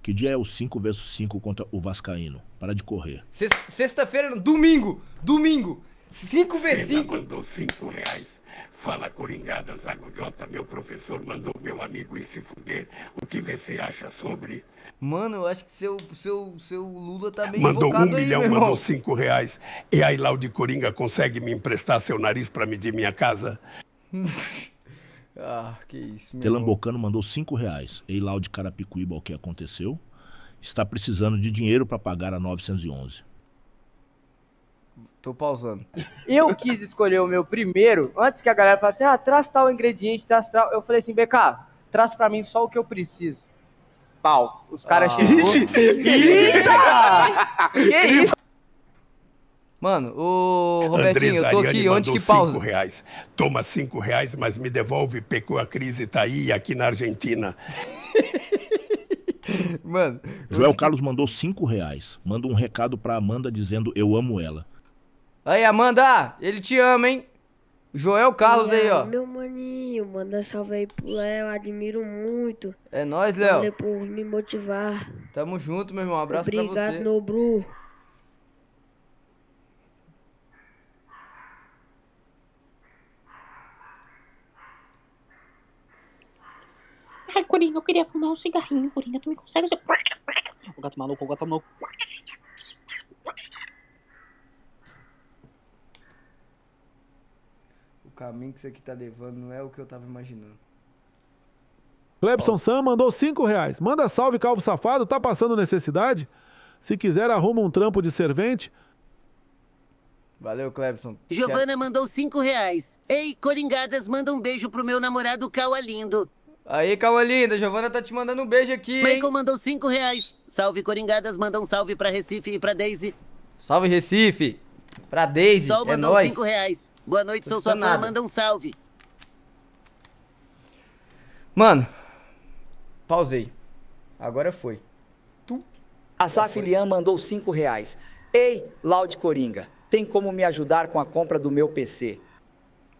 Que dia é o 5 versus 5 contra o Vascaíno? Para de correr. Sexta-feira, domingo! Domingo! 5 versus 5. mandou 5 reais. Fala Coringada Zagulhota, meu professor mandou meu amigo ir se fuder. O que você acha sobre? Mano, eu acho que seu, seu, seu Lula tá meio Mandou um aí, milhão, mandou cinco reais. E aí lá de Coringa consegue me emprestar seu nariz para medir minha casa? ah, que isso, meu Telambocano mandou cinco reais. Ei aí o de Carapicuíba, o que aconteceu? Está precisando de dinheiro para pagar a 911. Tô pausando. Eu quis escolher o meu primeiro, antes que a galera falasse, assim, ah, traz tal ingrediente, traz tal. Eu falei assim, BK, traz pra mim só o que eu preciso. Pau. Os caras ah. chegou. É Eita! que é isso? Mano, ô Robertinho, eu tô aqui, onde que pausa? Cinco reais. Toma cinco reais, mas me devolve, pecou a crise tá aí, aqui na Argentina. Mano. Joel Carlos mandou cinco reais. Manda um recado pra Amanda dizendo eu amo ela. Aí, Amanda, ele te ama, hein? Joel Carlos Léo, aí, ó. Meu maninho, manda salve aí pro Léo, admiro muito. É nóis, Léo. Valeu por me motivar. Tamo junto, meu irmão, um abraço Obrigado, pra você. Obrigado, Nobru. Ai, Coringa, eu queria fumar um cigarrinho, Coringa, tu me consegue? O gato maluco, o gato maluco. caminho que isso aqui tá levando não é o que eu tava imaginando. Clebson Sam mandou 5 reais. Manda salve, calvo safado. Tá passando necessidade? Se quiser, arruma um trampo de servente. Valeu, Clebson. Giovana mandou 5 reais. Ei, Coringadas, manda um beijo pro meu namorado Cauá Lindo. Aí, Cauá Linda, Giovana tá te mandando um beijo aqui. Michael mandou 5 reais. Salve, Coringadas, manda um salve pra Recife e pra Daisy. Salve, Recife. Pra Daisy. Sol é mandou 5 reais. Boa noite, sou sua fã, manda um salve. Mano, pausei. Agora foi. Tu? A Safilian mandou 5 reais. Ei, Laude Coringa, tem como me ajudar com a compra do meu PC?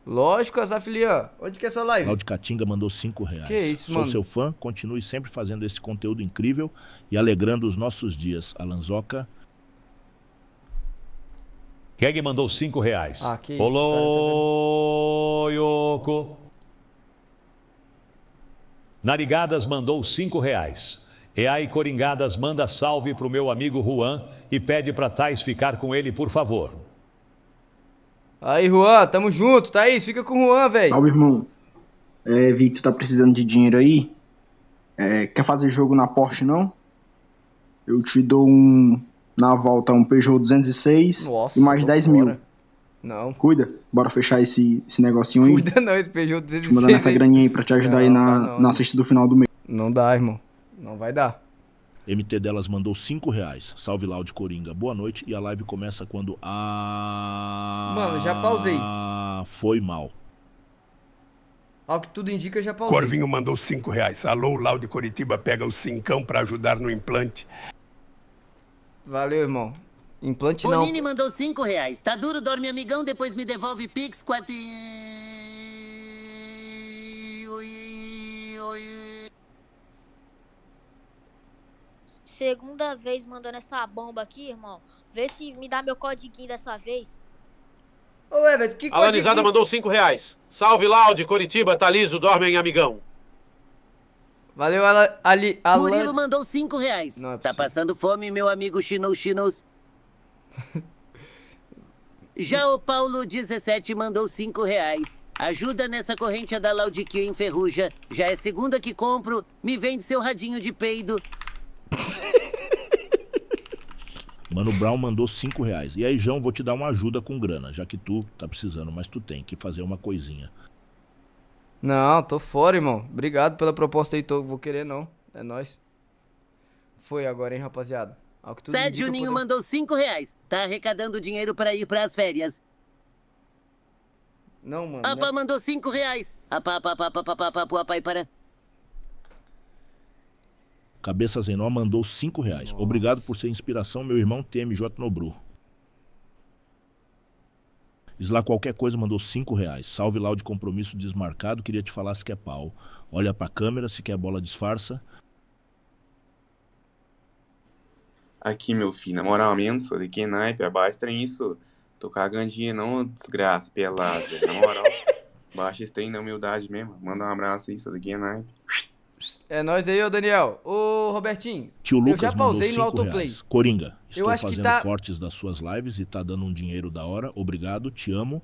Lógico, Azafilian. Onde que é essa live? Laudicatinga Catinga mandou 5 reais. Que isso, mano. Sou seu fã, continue sempre fazendo esse conteúdo incrível e alegrando os nossos dias. Alanzoca, Keg mandou 5 reais. Ah, Olô, tá Yoko. Narigadas mandou 5 reais. E aí, Coringadas manda salve para o meu amigo Juan e pede para Thais ficar com ele, por favor. Aí, Juan, tamo junto. Thaís, fica com o Juan, velho. Salve, irmão. É, tu tá precisando de dinheiro aí? É, quer fazer jogo na Porsche, não? Eu te dou um na volta, um Peugeot 206 Nossa, e mais 10 fora. mil. Não. Cuida, bora fechar esse, esse negocinho aí. Cuida não, esse Peugeot 206. Te mandando essa graninha aí pra te ajudar não, aí tá na, não, não, na sexta do final do mês. Não dá, irmão. Não vai dar. MT Delas mandou 5 reais. Salve Laude Coringa. Boa noite. E a live começa quando. Ah. Mano, já pausei. Foi mal. Ao que tudo indica, já pausei. Corvinho mandou 5 reais. Alô, Laude Coritiba pega o cincão para ajudar no implante. Valeu, irmão. Implante não. O Nini mandou 5 reais. Tá duro, dorme amigão, depois me devolve Pix quatro. e... Segunda vez mandando essa bomba aqui, irmão. Vê se me dá meu codiguinho dessa vez. Ô, Everton, que Alanizada mandou 5 reais. Salve, Laude, Coritiba, Talizo, dorme amigão. Valeu, Ala, Ali. Alan... Murilo mandou 5 reais. Não é tá passando fome, meu amigo Chinou Chinos. Já o Paulo 17 mandou 5 reais. Ajuda nessa corrente da em enferruja. Já é segunda que compro. Me vende seu radinho de peido. Mano Brown mandou 5 reais. E aí, João, vou te dar uma ajuda com grana, já que tu tá precisando, mas tu tem que fazer uma coisinha. Não, tô fora, irmão. Obrigado pela proposta aí, tô, vou querer não. É nóis. Foi agora, hein, rapaziada. Ao que tudo Zé indica, Juninho poder... mandou 5 reais. Tá arrecadando dinheiro pra ir pras férias. Não, mano. Papá né? mandou 5 reais. Apá, apá, apá, apá, apá, apá, apá, para. Cabeças em Nó mandou 5 reais. Nossa. Obrigado por ser inspiração, meu irmão TMJ Nobru. Diz lá qualquer coisa, mandou cinco reais. Salve lá o de compromisso desmarcado, queria te falar se quer pau. Olha pra câmera, se quer bola disfarça. Aqui, meu filho, na moral mesmo, sou de que naipe, é, abaixa isso. Tocar gandinha não desgraça, pelada. Na moral, baixa esse trem na humildade mesmo. Manda um abraço aí, sou de que é nós aí, ô Daniel. Ô Robertinho, Tio Lucas eu já pausei no autoplay. Reais. Coringa, estou eu acho fazendo que tá... cortes das suas lives e tá dando um dinheiro da hora. Obrigado, te amo.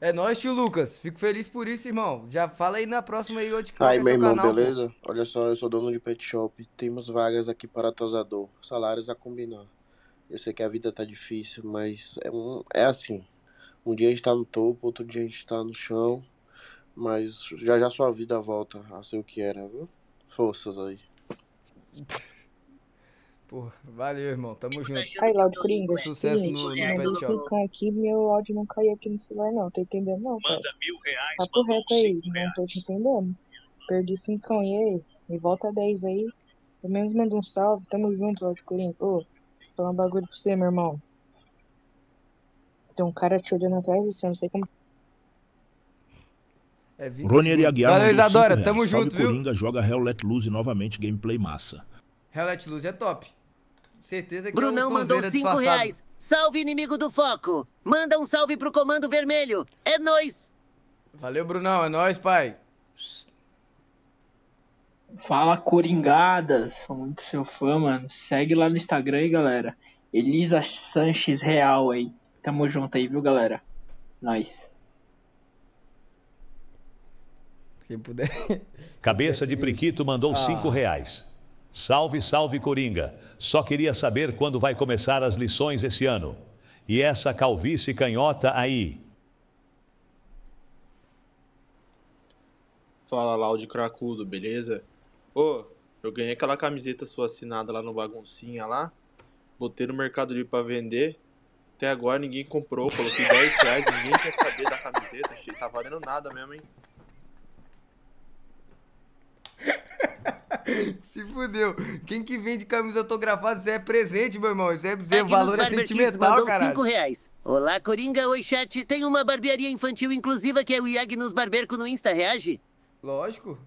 É nós, tio Lucas. Fico feliz por isso, irmão. Já fala aí na próxima aí onde que Aí, meu irmão, canal, beleza? Pô. Olha só, eu sou dono de pet shop. Temos vagas aqui para tosador. Salários a combinar. Eu sei que a vida tá difícil, mas é, um, é assim. Um dia a gente tá no topo, outro dia a gente tá no chão. Mas já já sua vida volta a ser o que era, viu? Forças aí. Pô, valeu, irmão. Tamo junto. Aí, Laudo Coringa. Sucesso no, no é, Pet Shop. aqui, meu áudio não caiu aqui no celular, não. Tô entendendo, não. Manda mil reais. Papo reto aí. Não tô te entendendo. Perdi cinco e aí? Me volta dez aí. Pelo menos manda um salve. Tamo junto, Laudo Coringa. Ô, falar um bagulho pra você, meu irmão. Tem um cara te olhando atrás você. Eu não sei como é Ronier e Aguiar. Valeu, Isadora. Tamo Salve junto, Coringa, viu? Coringa joga Hell Let Loose novamente, gameplay massa. Hell Let Loose é top. Certeza que é Brunão é mandou 5 reais. Salve, inimigo do foco. Manda um salve pro Comando Vermelho. É nóis. Valeu, Brunão. É nóis, pai. Fala, Coringadas. Sou muito seu fã, mano. Segue lá no Instagram aí, galera. Elisa Sanches Real aí. Tamo junto aí, viu, galera? Nós. Quem puder. Cabeça de Priquito mandou ah. cinco reais. Salve, salve Coringa. Só queria saber quando vai começar as lições esse ano. E essa calvície canhota aí. Fala lá Cracudo, beleza? Ô, eu ganhei aquela camiseta sua assinada lá no baguncinha lá. Botei no Mercado Livre pra vender. Até agora ninguém comprou, coloquei 10 reais, ninguém quer saber da camiseta, achei, tá valendo nada mesmo, hein? Se fudeu. Quem que vende camisa autografada, isso é presente, meu irmão. Isso é, isso é valor é sentimental, mandou Cinco reais. Olá, Coringa. Oi, chat. Tem uma barbearia infantil inclusiva que é o Iagnus Barberco no Insta, reage? Lógico.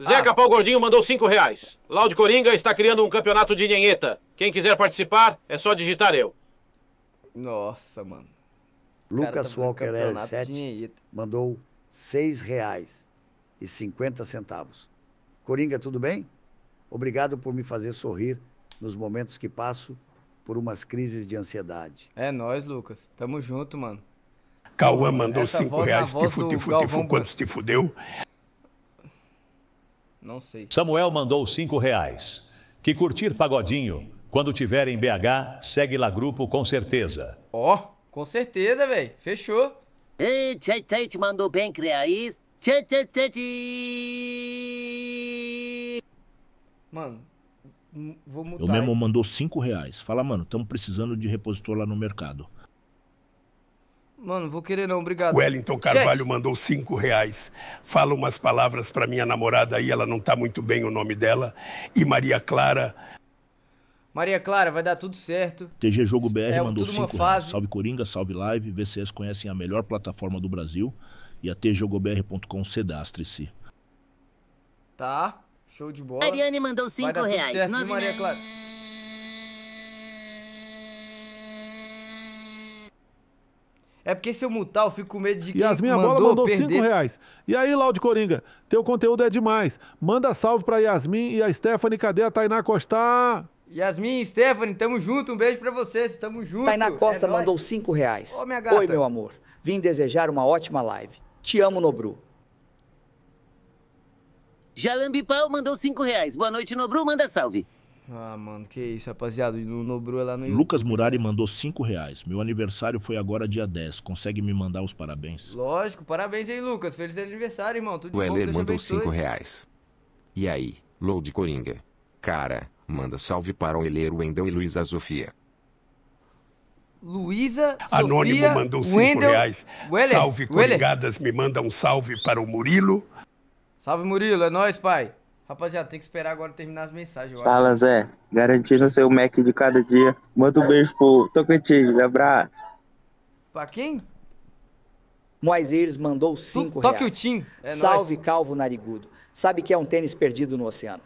Zé Capão ah. Gordinho mandou 5 reais. Laude Coringa está criando um campeonato de ninheta. Quem quiser participar, é só digitar eu. Nossa, mano. Lucas tá Walker L7 mandou 6 reais e 50 centavos. Coringa, tudo bem? Obrigado por me fazer sorrir nos momentos que passo por umas crises de ansiedade. É nós, Lucas. Tamo junto, mano. Cauã mandou Essa cinco reais. Tifu, tifu, tifu, quantos te fudeu? Não sei. Samuel mandou cinco reais. Que curtir pagodinho, quando tiver em BH, segue lá grupo com certeza. Ó, oh, com certeza, velho. Fechou. Ei, Tchê mandou bem, Creais. Tchê, tchê, tchê, Mano, vou mudar. Eu mesmo mandou 5 reais. Fala, mano, estamos precisando de repositor lá no mercado. Mano, vou querer não, obrigado. Wellington Carvalho mandou cinco reais. Fala umas palavras para minha namorada aí, ela não tá muito bem o nome dela. E Maria Clara. Maria Clara, vai dar tudo certo. TG Jogo BR é, mandou cinco reais. Salve Coringa, salve Live. VCS conhecem a melhor plataforma do Brasil. E a tjogobr.com sedastre-se. Tá. Show de bola. Ariane mandou 5 reais. Certo, nove Maria Clara. É porque se eu mutar, eu fico com medo de que. Yasmin a Bola mandou 5 reais. E aí, Laude Coringa, teu conteúdo é demais. Manda salve pra Yasmin e a Stephanie. Cadê a Tainá Costa? Yasmin e Stephanie, tamo junto. Um beijo pra vocês, tamo junto. Tainá é Costa é mandou 5 reais. Ô, Oi, meu amor. Vim desejar uma ótima live. Te amo, Nobru. Jalambipau mandou 5 reais. Boa noite, Nobru. Manda salve. Ah, mano, que isso, rapaziada. No Nobru é lá no... Lucas Murari mandou 5 reais. Meu aniversário foi agora dia 10. Consegue me mandar os parabéns? Lógico. Parabéns aí, Lucas. Feliz aniversário, irmão. Tudo o Heller mandou 5 reais. E aí, de Coringa? Cara, manda salve para o Heller, Wendel e Luísa Sofia. Luísa Anônimo Sofia, mandou 5 reais. Weller, salve, Weller. Coringadas. Me manda um salve para o Murilo, Salve, Murilo. É nóis, pai. Rapaziada, tem que esperar agora terminar as mensagens. Fala, acho. Zé. Garantindo seu Mac de cada dia. Manda um beijo pro Tocantins. Abraço. Pra quem? Moiseiros mandou 5 reais. Toque o Tim. É Salve, nóis. Calvo Narigudo. Sabe que é um tênis perdido no oceano?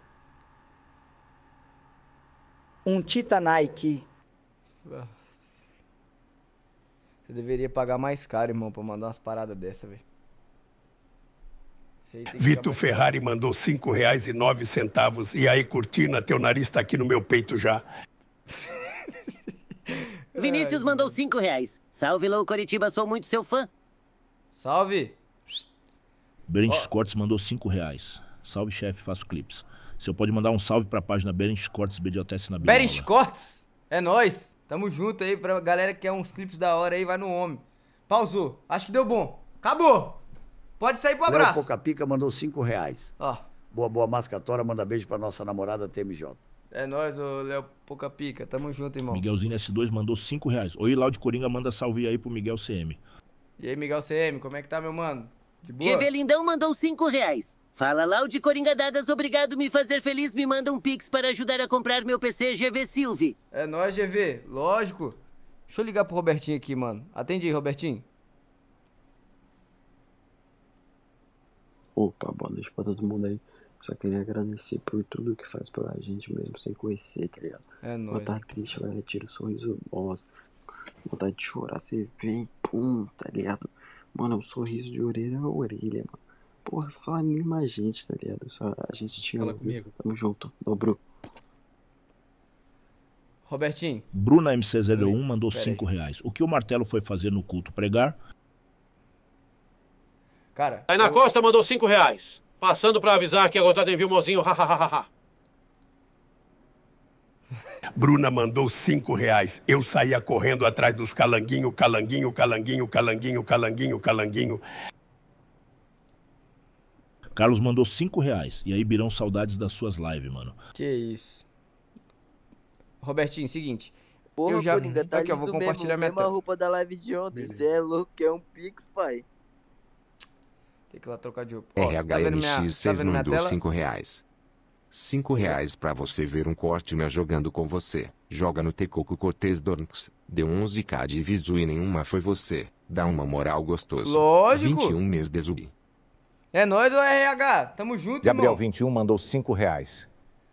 Um Tita Nike. Você deveria pagar mais caro, irmão, pra mandar umas paradas dessa, velho. Vitor Ferrari mandou cinco reais e nove centavos. E aí, Cortina, teu nariz está aqui no meu peito já. Vinícius mandou cinco reais. Salve, Lou Coritiba, sou muito seu fã. Salve. Berenice oh. Cortes mandou cinco reais. Salve, chefe, faço clipes. Você pode mandar um salve para a página Berenice Cortes BDOTS na Berenice Cortes? É nós. Tamo junto aí pra galera que quer uns clipes da hora aí, vai no homem. Pausou. Acho que deu bom. Acabou. Pode sair pro abraço. Léo Pocapica mandou cinco reais. Ó. Boa, boa mascatora, manda beijo pra nossa namorada TMJ. É nóis, ô Léo Pocapica. Tamo junto, irmão. Miguelzinho S2 mandou cinco reais. Oi, Lau de Coringa, manda salve aí pro Miguel CM. E aí, Miguel CM, como é que tá, meu mano? De boa? Lindão mandou cinco reais. Fala, Lau de Coringa Dadas, obrigado me fazer feliz. Me manda um pix para ajudar a comprar meu PC GV Silve. É nóis, GV. Lógico. Deixa eu ligar pro Robertinho aqui, mano. Atende aí, Robertinho. Opa, boa noite pra todo mundo aí. Só queria agradecer por tudo que faz pra gente mesmo sem conhecer, tá ligado? É nóis. Quando tá triste, vai tira o um sorriso nosso. Vontade tá de chorar, você vem, pum, tá ligado? Mano, um sorriso de orelha é orelha, mano. Porra, só anima a gente, tá ligado? Só a gente te Fala comigo. Tamo junto, dobrou. Robertinho. Bruna MC01 mandou 5 reais. O que o martelo foi fazer no culto pregar? Cara. Aí na eu... Costa mandou 5 reais. Passando pra avisar que a gotada enviou mozinho. ha. Bruna mandou cinco reais. Eu saía correndo atrás dos calanguinho, calanguinho, calanguinho, calanguinho, calanguinho, calanguinho. Carlos mandou cinco reais. E aí, Birão, saudades das suas lives, mano. Que isso. Robertinho, seguinte. Porra, eu já... Coringa, tá que eu vou compartilhar mesmo, minha... mesma roupa da live de ontem. Você é louco, é um pix, pai. Tem que ir lá trocar de roupa. Ó, RHMX6 tá mandou 5 tá reais. 5 reais pra você ver um corte meu jogando com você. Joga no Tecoco Cortez Dornx. Deu 11k de visu e nenhuma foi você. Dá uma moral gostosa. Lógico. 21 meses de zumbi. É nóis, RH. Tamo junto, Gabriel, 21 mandou 5 reais.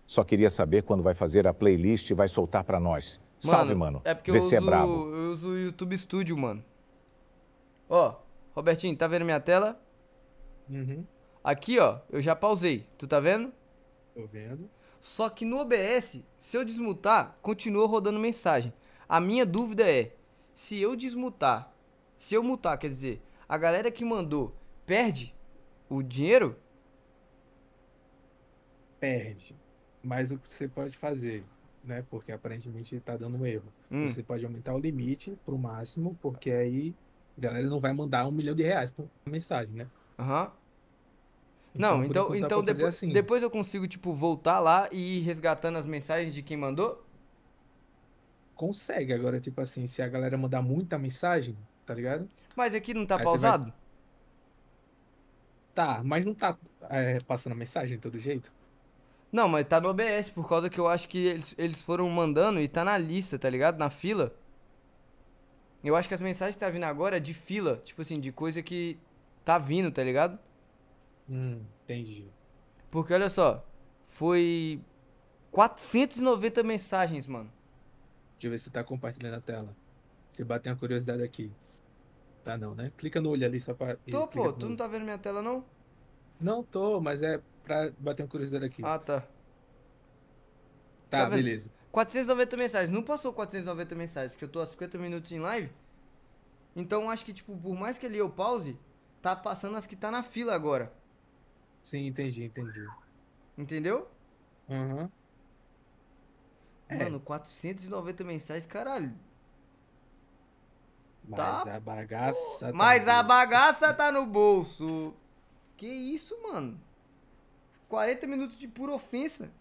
Só queria saber quando vai fazer a playlist e vai soltar pra nós. Mano, Salve, mano. É porque Vê eu é uso, é brabo. eu uso o YouTube Studio, mano. Ó, Robertinho, tá vendo minha tela? Uhum. Aqui, ó, eu já pausei. Tu tá vendo? Tô vendo. Só que no OBS, se eu desmutar, continua rodando mensagem. A minha dúvida é, se eu desmutar, se eu mutar, quer dizer, a galera que mandou perde o dinheiro? Perde. Mas o que você pode fazer, né? Porque aparentemente está dando um erro. Hum. Você pode aumentar o limite para o máximo, porque aí a galera não vai mandar um milhão de reais pra mensagem, né? Aham. Uhum. Não, então, então, então, então depo assim. depois eu consigo, tipo, voltar lá e ir resgatando as mensagens de quem mandou? Consegue. Agora, tipo assim, se a galera mandar muita mensagem, tá ligado? Mas aqui não tá Aí pausado? Vai... Tá, mas não tá é, passando a mensagem de todo jeito? Não, mas tá no OBS, por causa que eu acho que eles, eles foram mandando e tá na lista, tá ligado? Na fila. Eu acho que as mensagens que tá vindo agora é de fila, tipo assim, de coisa que tá vindo, tá ligado? Hum, entendi. Porque olha só, foi 490 mensagens, mano. Deixa eu ver se tá compartilhando a tela. Deixa eu bater uma curiosidade aqui. Tá não, né? Clica no olho ali só pra. Tô, pô, tu não tá vendo minha tela não? Não tô, mas é pra bater uma curiosidade aqui. Ah, tá. Tá, tá beleza. 490 mensagens. Não passou 490 mensagens, porque eu tô há 50 minutos em live. Então acho que, tipo, por mais que ele eu pause, tá passando as que tá na fila agora. Sim, entendi, entendi. Entendeu? Uhum. É. Mano, é. 490 mensagens, caralho. Tá Mas tá... a bagaça. Tá Mas a bagaça tá no bolso. Que isso, mano? 40 minutos de pura ofensa.